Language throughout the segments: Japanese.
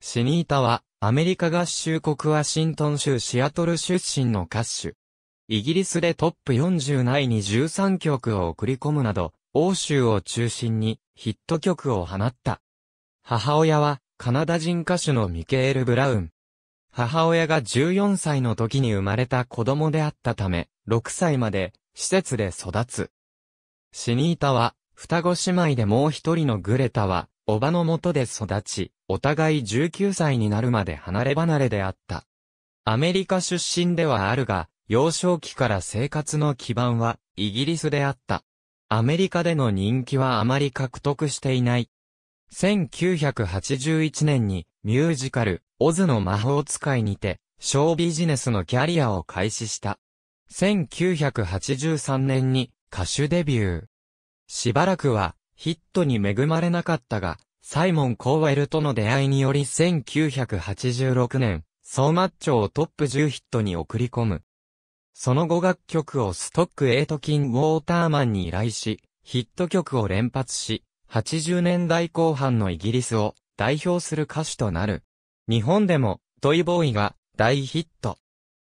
シニータは、アメリカ合衆国ワシントン州シアトル出身の歌手。イギリスでトップ40内に13曲を送り込むなど、欧州を中心にヒット曲を放った。母親は、カナダ人歌手のミケール・ブラウン。母親が14歳の時に生まれた子供であったため、6歳まで施設で育つ。シニータは、双子姉妹でもう一人のグレタは、おばのもとで育ち、お互い19歳になるまで離れ離れであった。アメリカ出身ではあるが、幼少期から生活の基盤はイギリスであった。アメリカでの人気はあまり獲得していない。1981年にミュージカル、オズの魔法使いにて、ショービジネスのキャリアを開始した。1983年に歌手デビュー。しばらくはヒットに恵まれなかったが、サイモン・コーウエルとの出会いにより1986年、ソーマッチョをトップ10ヒットに送り込む。その後楽曲をストック・エイト・キン・ウォーターマンに依頼し、ヒット曲を連発し、80年代後半のイギリスを代表する歌手となる。日本でも、トイボーイが大ヒット。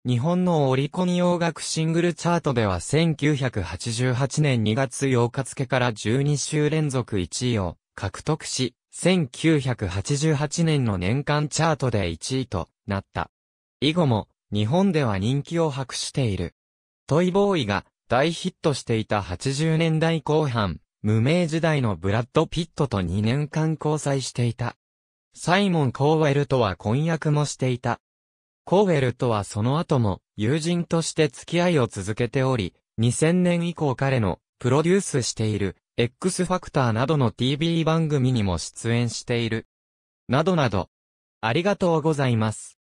日本のオリコン洋楽シングルチャートでは1988年2月8日付から12週連続1位を獲得し、1988年の年間チャートで1位となった。以後も、日本では人気を博している。トイボーイが大ヒットしていた80年代後半、無名時代のブラッド・ピットと2年間交際していた。サイモン・コーウェルとは婚約もしていた。コーウェルとはその後も友人として付き合いを続けており、2000年以降彼のプロデュースしている X ファクターなどの TV 番組にも出演している。などなど。ありがとうございます。